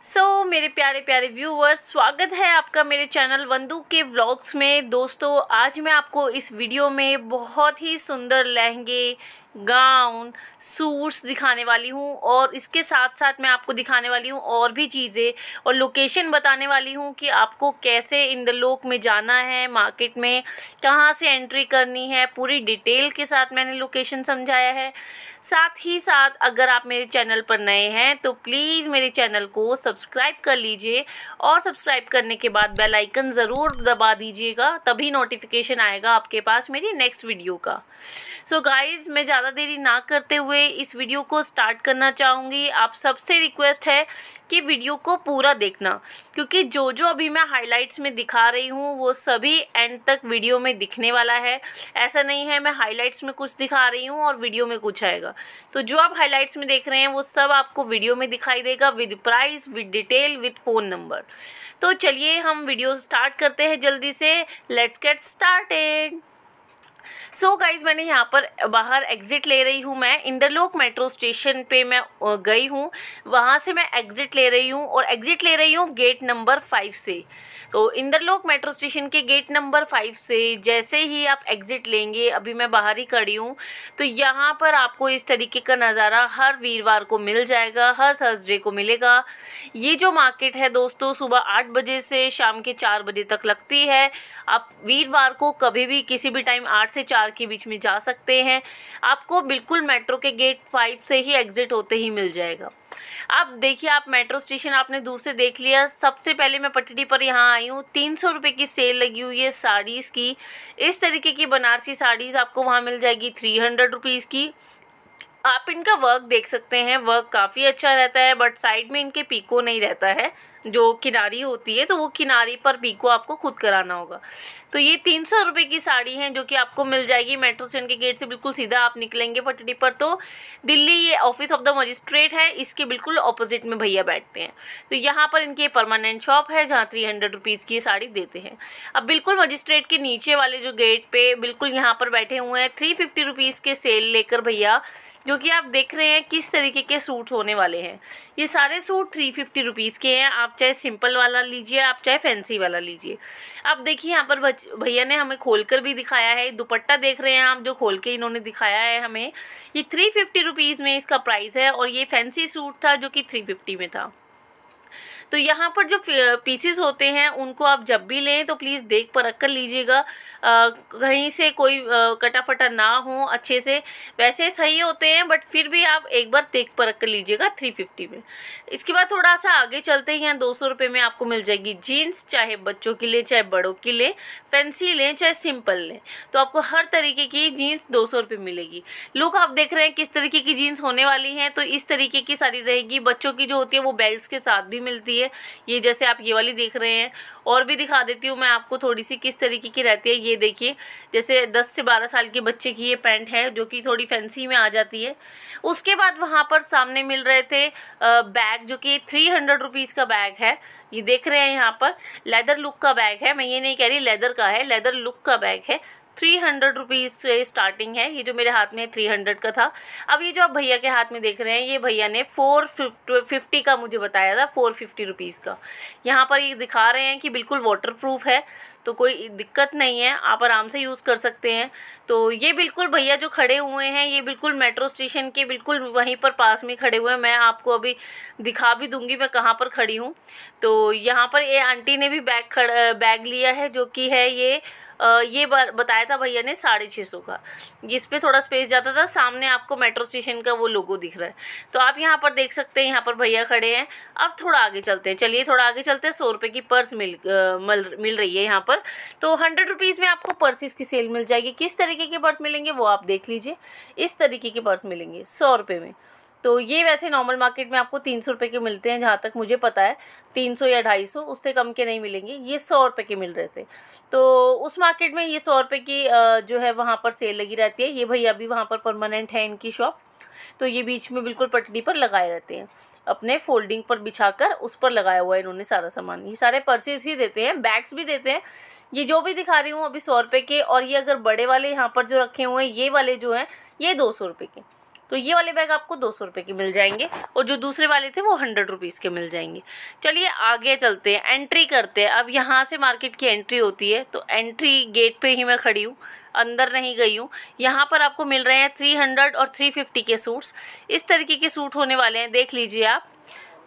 So मेरे प्यारे प्यारे व्यूवर्स स्वागत है आपका मेरे चैनल वंदू के व्लॉग्स में दोस्तों आज मैं आपको इस वीडियो में बहुत ही सुंदर लहंगे गाउन सूट्स दिखाने वाली हूँ और इसके साथ साथ मैं आपको दिखाने वाली हूँ और भी चीज़ें और लोकेशन बताने वाली हूँ कि आपको कैसे इंद्रलोक में जाना है मार्केट में कहाँ से एंट्री करनी है पूरी डिटेल के साथ मैंने लोकेशन समझाया है साथ ही साथ अगर आप मेरे चैनल पर नए हैं तो प्लीज़ मेरे चैनल को सब्सक्राइब कर लीजिए और सब्सक्राइब करने के बाद बेल आइकन ज़रूर दबा दीजिएगा तभी नोटिफिकेशन आएगा आपके पास मेरी नेक्स्ट वीडियो का सो so गाइस मैं ज़्यादा देरी ना करते हुए इस वीडियो को स्टार्ट करना चाहूँगी आप सबसे रिक्वेस्ट है कि वीडियो को पूरा देखना क्योंकि जो जो अभी मैं हाइलाइट्स में दिखा रही हूँ वो सभी एंड तक वीडियो में दिखने वाला है ऐसा नहीं है मैं हाइलाइट्स में कुछ दिखा रही हूँ और वीडियो में कुछ आएगा तो जो आप हाइलाइट्स में देख रहे हैं वो सब आपको वीडियो में दिखाई देगा with price with detail with phone number तो चलिए हम वीडियो स्टार्ट करते हैं जल्दी से let's get started so so guys मैंने यहाँ पर बाहर एग्ज़िट ले रही हूँ मैं इंदरलोक मेट्रो स्टेशन पे मैं गई हूँ वहाँ से मैं एग्ज़िट ले रही हूँ और एग्ज़िट ले रही हूँ गेट नंबर फाइव से तो इंदरलोक मेट्रो स्टेशन के गेट नंबर फाइव से जैसे ही आप एग्ज़िट लेंगे अभी मैं बाहर ही खड़ी हूँ तो यहाँ पर आपको इस तरीके का नज़ारा हर वीरवार को मिल जाएगा हर थर्सडे को मिलेगा ये जो मार्केट है दोस्तों सुबह आठ बजे से शाम के चार बजे तक लगती है आप वीरवार को कभी भी किसी भी टाइम आठ से चार के बीच में जा सकते हैं आपको बिल्कुल मेट्रो के गेट फाइव से ही एग्ज़िट होते ही मिल जाएगा अब देखिए आप मेट्रो स्टेशन आपने दूर से देख लिया सबसे पहले मैं पटड़ी पर यहाँ आई हूँ तीन सौ रुपये की सेल लगी हुई है साड़ीज़ की इस तरीके की बनारसी साड़ीज़ आपको वहाँ मिल जाएगी थ्री हंड्रेड रुपीज़ की आप इनका वर्क देख सकते हैं वर्क काफ़ी अच्छा रहता है बट साइड में इनके पीको नहीं रहता है जो किनारी होती है तो वो किनारी पर पीको आपको खुद कराना होगा तो ये तीन सौ रुपये की साड़ी है जो कि आपको मिल जाएगी मेट्रो स्टेशन के गेट से बिल्कुल सीधा आप निकलेंगे पटरी पर तो दिल्ली ये ऑफिस ऑफ द मजिस्ट्रेट है इसके बिल्कुल ऑपोजिट में भैया बैठते हैं तो यहाँ पर इनकी परमानेंट शॉप है जहाँ थ्री हंड्रेड रुपीज़ की साड़ी देते हैं अब बिल्कुल मजिस्ट्रेट के नीचे वाले जो गेट पर बिल्कुल यहाँ पर बैठे हुए हैं थ्री फिफ्टी रुपीज़ के सेल लेकर भैया जो कि आप देख रहे हैं किस तरीके के सूट होने वाले हैं ये सारे सूट थ्री फिफ्टी रुपीज़ के हैं आप चाहे सिंपल वाला लीजिए आप चाहे फैंसी वाला लीजिए अब देखिए यहाँ पर भैया ने हमें खोल कर भी दिखाया है दुपट्टा देख रहे हैं आप जो खोल के इन्होंने दिखाया है हमें ये थ्री फिफ्टी रुपीज़ में इसका प्राइस है और ये फैंसी सूट था जो कि थ्री फिफ्टी में था तो यहाँ पर जो पीसेस होते हैं उनको आप जब भी लें तो प्लीज़ देख परख कर लीजिएगा कहीं से कोई कटाफटा ना हो अच्छे से वैसे सही होते हैं बट फिर भी आप एक बार देख परख कर लीजिएगा थ्री फिफ्टी में इसके बाद थोड़ा सा आगे चलते ही यहाँ दो सौ रुपये में आपको मिल जाएगी जीन्स चाहे बच्चों के लिए चाहे बड़ों के लिए फैंसी लें चाहे सिंपल लें तो आपको हर तरीके की जीन्स दो सौ रुपये मिलेगी लुक आप देख रहे हैं किस तरीके की जीन्स होने वाली हैं तो इस तरीके की सारी रहेगी बच्चों की जो होती है वो बेल्ट के साथ भी मिलती है ये जैसे आप ये वाली देख रहे हैं और भी दिखा देती हूँ मैं आपको थोड़ी सी किस तरीके की रहती है ये देखिए जैसे 10 से 12 साल के बच्चे की ये पैंट है जो कि थोड़ी फैंसी में आ जाती है उसके बाद वहाँ पर सामने मिल रहे थे बैग जो कि थ्री हंड्रेड रुपीज़ का बैग है ये देख रहे हैं यहाँ पर लेदर लुक का बैग है मैं ये नहीं कह रही लेदर का है लेदर लुक का बैग है थ्री हंड्रेड रुपीज़ से स्टार्टिंग है ये जो मेरे हाथ में थ्री हंड्रेड का था अब ये जो आप भैया के हाथ में देख रहे हैं ये भैया ने फोर फिफ्टी का मुझे बताया था फोर फिफ्टी रुपीज़ का यहाँ पर ये दिखा रहे हैं कि बिल्कुल वाटर प्रूफ है तो कोई दिक्कत नहीं है आप आराम से यूज़ कर सकते हैं तो ये बिल्कुल भैया जो खड़े हुए हैं ये बिल्कुल मेट्रो स्टेशन के बिल्कुल वहीं पर पास में खड़े हुए हैं मैं आपको अभी दिखा भी दूंगी मैं कहाँ पर खड़ी हूँ तो यहाँ पर ये आंटी ने भी बैग खड़ बैग लिया है जो कि है ये ये बताया था भैया ने साढ़े छः सौ का जिसपे थोड़ा स्पेस जाता था सामने आपको मेट्रो स्टेशन का वो लोगो दिख रहा है तो आप यहाँ पर देख सकते हैं यहाँ पर भैया खड़े हैं अब थोड़ा आगे चलते हैं चलिए थोड़ा आगे चलते हैं सौ रुपये की पर्स मिल मल, मिल रही है यहाँ पर तो हंड्रेड रुपीज़ में आपको पर्स की सेल मिल जाएगी किस तरीके के पर्स मिलेंगे वो आप देख लीजिए इस तरीके के पर्स मिलेंगे सौ रुपये में तो ये वैसे नॉर्मल मार्केट में आपको तीन सौ रुपये के मिलते हैं जहाँ तक मुझे पता है तीन सौ या ढाई सौ उससे कम के नहीं मिलेंगे ये सौ रुपये के मिल रहे थे तो उस मार्केट में ये सौ रुपये की जो है वहाँ पर सेल लगी रहती है ये भैया अभी वहाँ पर परमानेंट है इनकी शॉप तो ये बीच में बिल्कुल पटरी पर लगाए रहते हैं अपने फोल्डिंग पर बिछाकर उस पर लगाया हुआ है इन्होंने सारा सामान ये सारे पर्सेस ही देते हैं बैग्स भी देते हैं ये जो भी दिखा रही हूँ अभी सौ रुपये के और ये अगर बड़े वाले यहाँ पर जो रखे हुए हैं ये वाले जो हैं ये दो सौ रुपये के तो ये वाले बैग आपको दो सौ रुपये के मिल जाएंगे और जो दूसरे वाले थे वो हंड्रेड रुपीज़ के मिल जाएंगे चलिए आगे चलते हैं एंट्री करते हैं अब यहाँ से मार्केट की एंट्री होती है तो एंट्री गेट पे ही मैं खड़ी हूँ अंदर नहीं गई हूँ यहाँ पर आपको मिल रहे हैं थ्री हंड्रेड और थ्री फिफ्टी के सूट्स इस तरीके के सूट होने वाले हैं देख लीजिए आप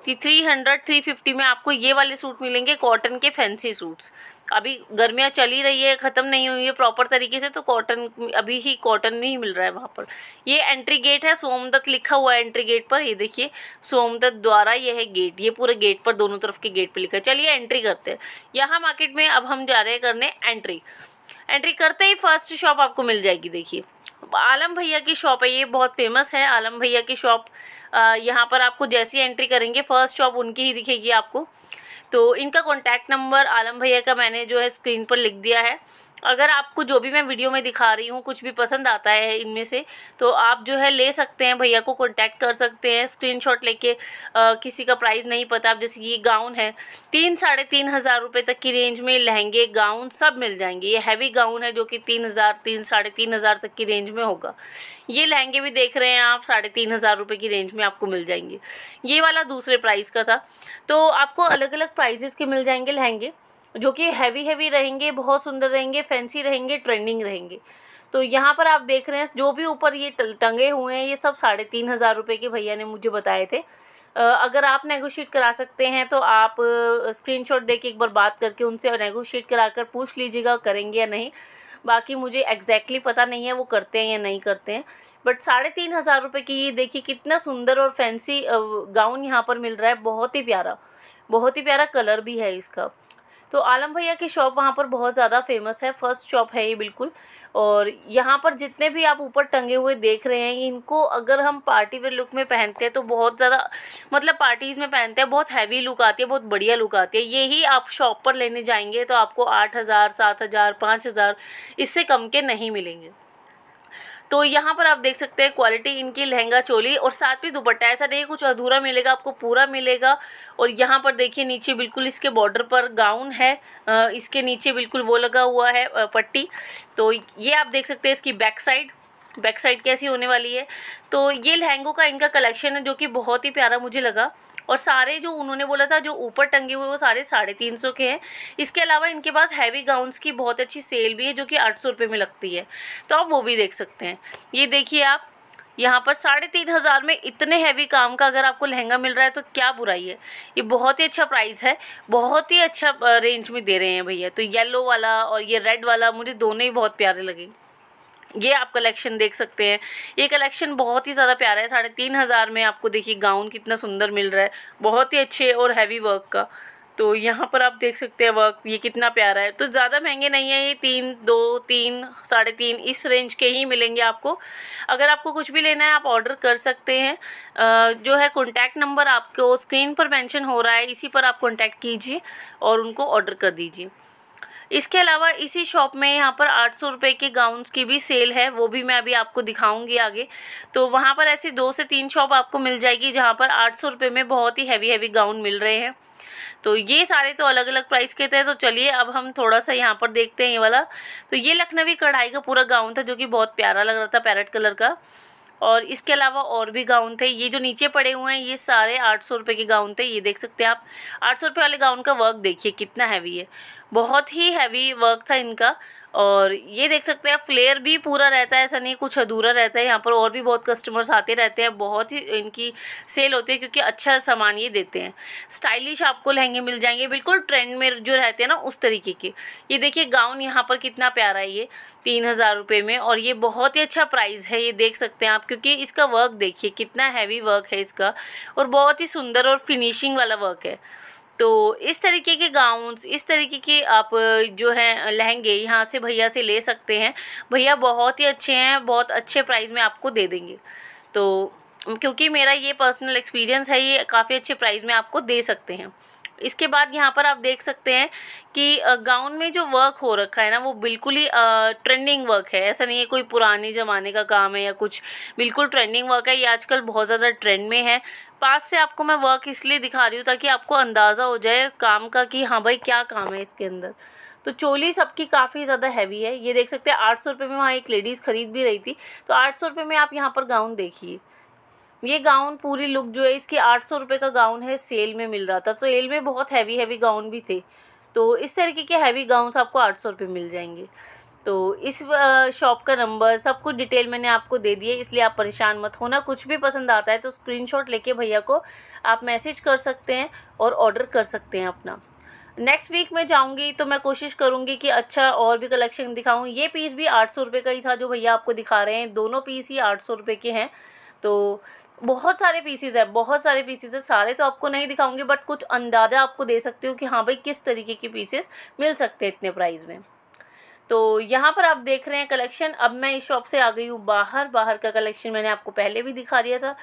कि 300 350 में आपको ये वाले सूट मिलेंगे कॉटन के फैंसी सूट्स अभी गर्मियाँ चली रही है ख़त्म नहीं हुई है प्रॉपर तरीके से तो कॉटन अभी ही कॉटन में ही मिल रहा है वहाँ पर ये एंट्री गेट है सोमदत्त लिखा हुआ है एंट्री गेट पर ये देखिए सोमदत्त द्वारा यह है गेट ये पूरे गेट पर दोनों तरफ के गेट पर लिखा है चलिए एंट्री करते हैं यहाँ मार्केट में अब हम जा रहे हैं करने एंट्री एंट्री करते ही फर्स्ट शॉप आपको मिल जाएगी देखिए आलम भैया की शॉप है ये बहुत फेमस है आलम भैया की शॉप यहाँ पर आपको जैसी एंट्री करेंगे फर्स्ट शॉप उनकी ही दिखेगी आपको तो इनका कॉन्टैक्ट नंबर आलम भैया का मैंने जो है स्क्रीन पर लिख दिया है अगर आपको जो भी मैं वीडियो में दिखा रही हूँ कुछ भी पसंद आता है इनमें से तो आप जो है ले सकते हैं भैया को कॉन्टैक्ट कर सकते हैं स्क्रीनशॉट लेके किसी का प्राइस नहीं पता आप जैसे ये गाउन है तीन साढ़े तीन हज़ार रुपये तक की रेंज में लहंगे गाउन सब मिल जाएंगे ये हैवी गाउन है जो कि तीन हज़ार तीन साढ़े तीन हज़ार तक की रेंज में होगा ये लहंगे भी देख रहे हैं आप साढ़े तीन हज़ार रुपये की रेंज में आपको मिल जाएंगे ये वाला दूसरे प्राइस का था तो आपको अलग अलग प्राइजेस के मिल जाएंगे लहंगे जो कि हैवी हैवी रहेंगे बहुत सुंदर रहेंगे फैंसी रहेंगे ट्रेंडिंग रहेंगे तो यहाँ पर आप देख रहे हैं जो भी ऊपर ये टंगे हुए हैं ये सब साढ़े तीन हज़ार रुपये के भैया ने मुझे बताए थे अगर आप नेगोशिएट करा सकते हैं तो आप स्क्रीनशॉट देके एक बार बात करके उनसे नेगोशिएट कराकर पूछ लीजिएगा करेंगे या नहीं बाकी मुझे एग्जैक्टली exactly पता नहीं है वो करते हैं या नहीं करते हैं बट साढ़े तीन हज़ार रुपये की ये देखिए कितना सुंदर और फैंसी गाउन यहाँ पर मिल रहा है बहुत ही प्यारा बहुत ही प्यारा कलर भी है इसका तो आलम भैया की शॉप वहाँ पर बहुत ज़्यादा फेमस है फर्स्ट शॉप है ये बिल्कुल और यहाँ पर जितने भी आप ऊपर टंगे हुए देख रहे हैं इनको अगर हम पार्टी वेयर लुक में पहनते हैं तो बहुत ज़्यादा मतलब पार्टीज़ में पहनते हैं बहुत हैवी लुक आती है बहुत बढ़िया लुक आती है यही आप शॉप पर लेने जाएंगे तो आपको आठ हज़ार सात हज़ार पाँच हज़ार इससे कम के नहीं मिलेंगे तो यहाँ पर आप देख सकते हैं क्वालिटी इनकी लहंगा चोली और साथ में दुपट्टा ऐसा नहीं कुछ अधूरा मिलेगा आपको पूरा मिलेगा और यहाँ पर देखिए नीचे बिल्कुल इसके बॉर्डर पर गाउन है इसके नीचे बिल्कुल वो लगा हुआ है पट्टी तो ये आप देख सकते हैं इसकी बैक साइड बैक साइड कैसी होने वाली है तो ये लहंगों का इनका कलेक्शन है जो कि बहुत ही प्यारा मुझे लगा और सारे जो उन्होंने बोला था जो ऊपर टंगे हुए वो सारे साढ़े तीन सौ के हैं इसके अलावा इनके पास हैवी गाउन्स की बहुत अच्छी सेल भी है जो कि आठ सौ रुपये में लगती है तो आप वो भी देख सकते हैं ये देखिए आप यहाँ पर साढ़े तीन हज़ार में इतने हैवी काम का अगर आपको लहंगा मिल रहा है तो क्या बुराई है ये बहुत ही अच्छा प्राइस है बहुत ही अच्छा रेंज में दे रहे हैं भैया तो येलो वाला और ये रेड वाला मुझे दोनों ही बहुत प्यारे लगे ये आप कलेक्शन देख सकते हैं ये कलेक्शन बहुत ही ज़्यादा प्यारा है साढ़े तीन हज़ार में आपको देखिए गाउन कितना सुंदर मिल रहा है बहुत ही अच्छे और हैवी वर्क का तो यहाँ पर आप देख सकते हैं वर्क ये कितना प्यारा है तो ज़्यादा महंगे नहीं है ये तीन दो तीन साढ़े तीन इस रेंज के ही मिलेंगे आपको अगर आपको कुछ भी लेना है आप ऑर्डर कर सकते हैं जो है कॉन्टैक्ट नंबर आपको स्क्रीन पर मैंशन हो रहा है इसी पर आप कॉन्टैक्ट कीजिए और उनको ऑर्डर कर दीजिए इसके अलावा इसी शॉप में यहाँ पर आठ सौ रुपये के गाउन की भी सेल है वो भी मैं अभी आपको दिखाऊंगी आगे तो वहाँ पर ऐसी दो से तीन शॉप आपको मिल जाएगी जहाँ पर आठ सौ रुपये में बहुत ही हैवी हैवी गाउन मिल रहे हैं तो ये सारे तो अलग अलग प्राइस के थे तो चलिए अब हम थोड़ा सा यहाँ पर देखते हैं ये वाला तो ये लखनवी कढ़ाई का पूरा गाउन था जो कि बहुत प्यारा लग रहा था पैरट कलर का और इसके अलावा और भी गाउन थे ये जो नीचे पड़े हुए हैं ये सारे आठ सौ रुपये के गाउन थे ये देख सकते हैं आप आठ सौ रुपये वाले गाउन का वर्क देखिए कितना हैवी है बहुत ही हैवी वर्क था इनका और ये देख सकते हैं फ्लेयर भी पूरा रहता है ऐसा नहीं कुछ अधूरा रहता है यहाँ पर और भी बहुत कस्टमर्स आते रहते हैं बहुत ही इनकी सेल होती है क्योंकि अच्छा सामान ये देते हैं स्टाइलिश आपको लहंगे मिल जाएंगे बिल्कुल ट्रेंड में जो रहते हैं ना उस तरीके के ये देखिए गाउन यहाँ पर कितना प्यारा है ये तीन हज़ार रुपये में और ये बहुत ही अच्छा प्राइस है ये देख सकते हैं आप क्योंकि इसका वर्क देखिए कितना हैवी वर्क है इसका और बहुत ही सुंदर और फिनिशिंग वाला वर्क है तो इस तरीके के गाउन्स इस तरीके के आप जो हैं लहंगे यहाँ से भैया से ले सकते हैं भैया बहुत ही अच्छे हैं बहुत अच्छे प्राइस में आपको दे देंगे तो क्योंकि मेरा ये पर्सनल एक्सपीरियंस है ये काफ़ी अच्छे प्राइस में आपको दे सकते हैं इसके बाद यहाँ पर आप देख सकते हैं कि गाउन में जो वर्क हो रखा है ना वो बिल्कुल ही ट्रेंडिंग वर्क है ऐसा नहीं है कोई पुराने ज़माने का काम है या कुछ बिल्कुल ट्रेंडिंग वर्क है ये आजकल बहुत ज़्यादा ट्रेंड में है पास से आपको मैं वर्क इसलिए दिखा रही हूँ ताकि आपको अंदाज़ा हो जाए काम का कि हाँ भाई क्या काम है इसके अंदर तो चोली सबकी काफ़ी ज़्यादा हैवी है ये देख सकते हैं आठ सौ रुपये में वहाँ एक लेडीज़ ख़रीद भी रही थी तो आठ सौ रुपये में आप यहाँ पर गाउन देखिए ये गाउन पूरी लुक जो है इसकी आठ सौ रुपये का गाउन है सेल में मिल रहा था सेल तो में बहुत हैवी हैवी गाउन भी थे तो इस तरीके के हैवी गाउन आपको आठ सौ रुपये मिल जाएंगे तो इस शॉप का नंबर सब कुछ डिटेल मैंने आपको दे दिए इसलिए आप परेशान मत होना कुछ भी पसंद आता है तो स्क्रीनशॉट लेके भैया को आप मैसेज कर सकते हैं और ऑर्डर कर सकते हैं अपना नेक्स्ट वीक में जाऊंगी तो मैं कोशिश करूंगी कि अच्छा और भी कलेक्शन दिखाऊं ये पीस भी आठ सौ रुपये का ही था जो भैया आपको दिखा रहे हैं दोनों पीस ही आठ सौ रुपये के हैं तो बहुत सारे पीसीज हैं बहुत सारे पीसीज हैं सारे तो आपको नहीं दिखाऊंगी बट कुछ अंदाज़ा आपको दे सकती हूँ कि हाँ भाई किस तरीके के पीसेस मिल सकते हैं इतने प्राइस में तो यहाँ पर आप देख रहे हैं कलेक्शन अब मैं इस शॉप से आ गई हूँ बाहर बाहर का कलेक्शन मैंने आपको पहले भी दिखा दिया था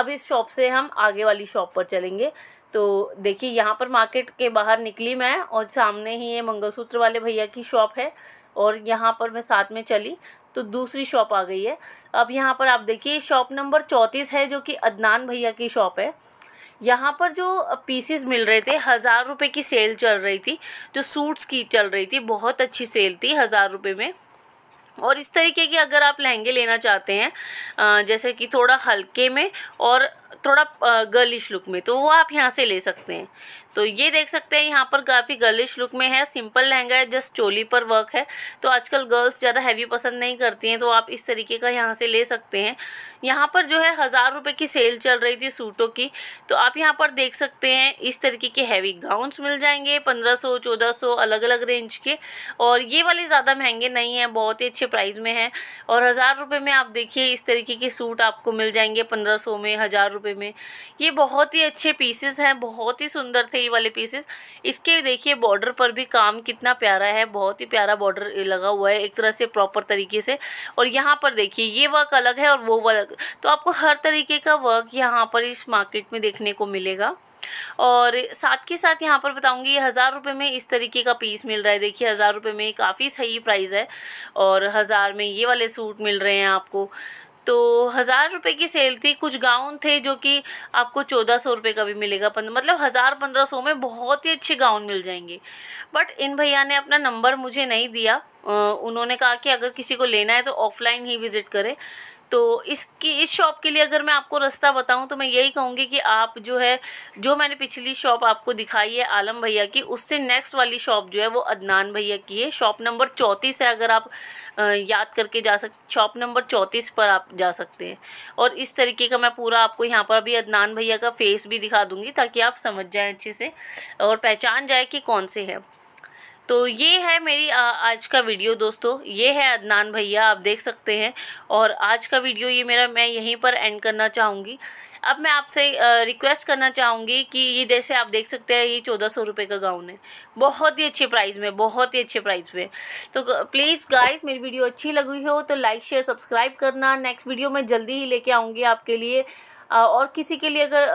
अब इस शॉप से हम आगे वाली शॉप पर चलेंगे तो देखिए यहाँ पर मार्केट के बाहर निकली मैं और सामने ही ये मंगलसूत्र वाले भैया की शॉप है और यहाँ पर मैं साथ में चली तो दूसरी शॉप आ गई है अब यहाँ पर आप देखिए शॉप नंबर चौंतीस है जो कि अदनान भैया की शॉप है यहाँ पर जो पीसीस मिल रहे थे हज़ार रुपये की सेल चल रही थी जो सूट्स की चल रही थी बहुत अच्छी सेल थी हज़ार रुपये में और इस तरीके के अगर आप लहंगे लेना चाहते हैं जैसे कि थोड़ा हल्के में और थोड़ा गर्लिश लुक में तो वो आप यहाँ से ले सकते हैं तो ये देख सकते हैं यहाँ पर काफ़ी गर्लिश लुक में है सिंपल लहंगा है जस्ट चोली पर वर्क है तो आजकल गर्ल्स ज़्यादा हैवी पसंद नहीं करती हैं तो आप इस तरीके का यहाँ से ले सकते हैं यहाँ पर जो है हज़ार रुपये की सेल चल रही थी सूटों की तो आप यहाँ पर देख सकते हैं इस तरीके के हैवी गाउन्स मिल जाएंगे पंद्रह सौ चौदह सौ अलग अलग रेंज के और ये वाले ज़्यादा महंगे नहीं हैं बहुत ही अच्छे प्राइस में हैं और हज़ार रुपये में आप देखिए इस तरीके के सूट आपको मिल जाएंगे पंद्रह सौ में हज़ार रुपये में ये बहुत ही अच्छे पीसेस हैं बहुत ही सुंदर थे ये वाले पीसेस इसके देखिए बॉर्डर पर भी काम कितना प्यारा है बहुत ही प्यारा बॉर्डर लगा हुआ है एक तरह से प्रॉपर तरीके से और यहाँ पर देखिए ये वर्क अलग है और वो वर्क तो आपको हर तरीके का वर्क यहाँ पर इस मार्केट में देखने को मिलेगा और साथ के साथ यहाँ पर बताऊँगी हज़ार रुपये में इस तरीके का पीस मिल रहा है देखिए हज़ार रुपये में काफ़ी सही प्राइस है और हज़ार में ये वाले सूट मिल रहे हैं आपको तो हज़ार रुपये की सेल थी कुछ गाउन थे जो कि आपको चौदह सौ रुपये का भी मिलेगा पंद्रह मतलब हज़ार पंद्रह सौ में बहुत ही अच्छे गाउन मिल जाएंगे बट इन भैया ने अपना नंबर मुझे नहीं दिया उन्होंने कहा कि अगर किसी को लेना है तो ऑफलाइन ही विज़िट करें तो इसकी इस शॉप के लिए अगर मैं आपको रास्ता बताऊं तो मैं यही कहूँगी कि आप जो है जो मैंने पिछली शॉप आपको दिखाई है आलम भैया की उससे नेक्स्ट वाली शॉप जो है वो अदनान भैया की है शॉप नंबर चौंतीस है अगर आप याद करके जा सक शॉप नंबर चौंतीस पर आप जा सकते हैं और इस तरीके का मैं पूरा आपको यहाँ पर अभी अदनान भैया का फेस भी दिखा दूँगी ताकि आप समझ जाएँ अच्छे से और पहचान जाए कि कौन से है तो ये है मेरी आ, आज का वीडियो दोस्तों ये है अदनान भैया आप देख सकते हैं और आज का वीडियो ये मेरा मैं यहीं पर एंड करना चाहूँगी अब मैं आपसे रिक्वेस्ट करना चाहूँगी कि ये जैसे आप देख सकते हैं ये चौदह सौ रुपये का गाउन है बहुत ही अच्छे प्राइस में बहुत ही अच्छे प्राइस में तो प्लीज़ गाइस मेरी वीडियो अच्छी लगी हो तो लाइक शेयर सब्सक्राइब करना नेक्स्ट वीडियो मैं जल्दी ही लेके आऊँगी आपके लिए और किसी के लिए अगर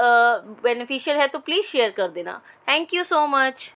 बेनिफिशियल है तो प्लीज़ शेयर कर देना थैंक यू सो मच